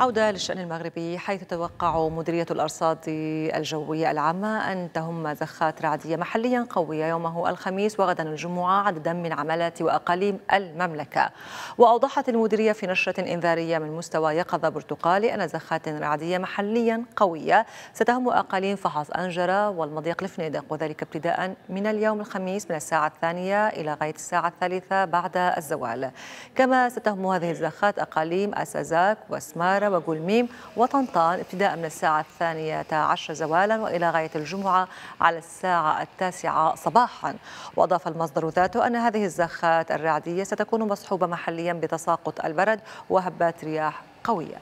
عودة للشأن المغربي حيث تتوقع مديرية الأرصاد الجوية العامة أن تهم زخات رعدية محليا قوية يومه الخميس وغدا الجمعة عددا من عملات وأقاليم المملكة وأوضحت المديرية في نشرة إنذارية من مستوى يقظة برتقالي أن زخات رعدية محليا قوية ستهم أقاليم فحص أنجرة والمضيق لفنيدق وذلك ابتداء من اليوم الخميس من الساعة الثانية إلى غاية الساعة الثالثة بعد الزوال كما ستهم هذه الزخات أقاليم أسازاك وسمارة وجولميم وطنطان ابتداء من الساعة الثانية عشر زوالا وإلى غاية الجمعة على الساعة التاسعة صباحا وأضاف المصدر ذاته أن هذه الزخات الرعدية ستكون مصحوبة محليا بتساقط البرد وهبات رياح قوية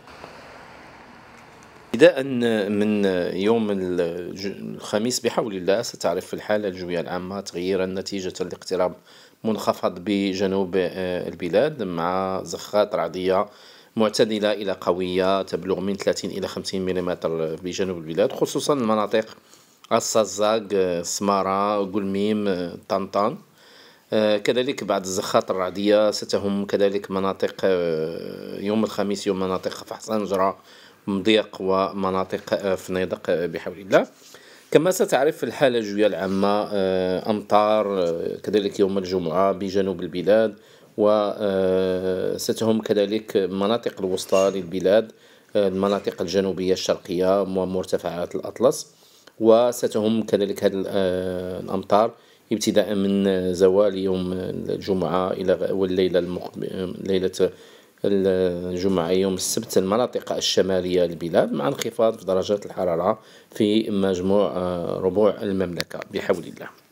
بداء من يوم الخميس بحول الله ستعرف الحالة الجوية العامة تغييرا نتيجة الاقتراب منخفض بجنوب البلاد مع زخات رعدية معتدلة إلى قوية تبلغ من 30 إلى 50 ملم بجنوب البلاد خصوصا المناطق السزاق سمارة قلميم طنطان آه، كذلك بعد الزخات الرعدية ستهم كذلك مناطق آه، يوم الخميس يوم مناطق جرى مضيق ومناطق آه، فنيدق بحول الله كما ستعرف الحالة الجوية العامة أمطار كذلك يوم الجمعة بجنوب البلاد وستهم آه، كذلك مناطق الوسطى للبلاد آه، المناطق الجنوبية الشرقية ومرتفعات الأطلس وستهم كذلك هذه آه، الأمطار ابتداء من زوال يوم الجمعة إلى والليلة المقب... ليلة الجمعة يوم السبت المناطق الشمالية للبلاد مع انخفاض في درجات الحرارة في مجموع ربوع المملكة بحول الله